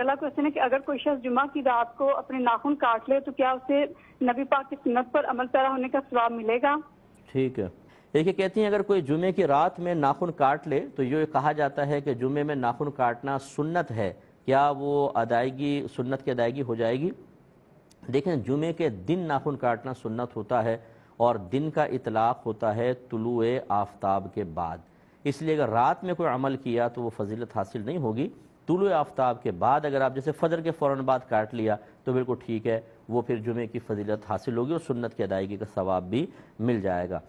पहला क्वेश्चन है कि अगर कोई शख्स जुमा की रात को अपने नाखून काट ले तो क्या उसे नबी पाक की सुन्नत पर अमल पैरा होने का स्वाब मिलेगा ठीक है देखिए कहती हैं अगर कोई जुमे की रात में नाखून काट ले तो ये कहा जाता है कि जुमे में नाखून काटना सुन्नत है क्या वो अदायगी सुन्नत की अदायगी हो जाएगी देखें जुमे के दिन नाखून काटना सुन्नत होता है और दिन का इतलाक़ होता है तुलु आफ्ताब के बाद इसलिए अगर रात में कोई अमल किया तो वो फजीलत हासिल नहीं होगी तुल आफ्ताब के बाद अगर आप जैसे फजर के फ़ौर बाद काट लिया तो बिल्कुल ठीक है वो फिर जुमे की फजीलत हासिल होगी और सुन्नत की अदायगी का सवाब भी मिल जाएगा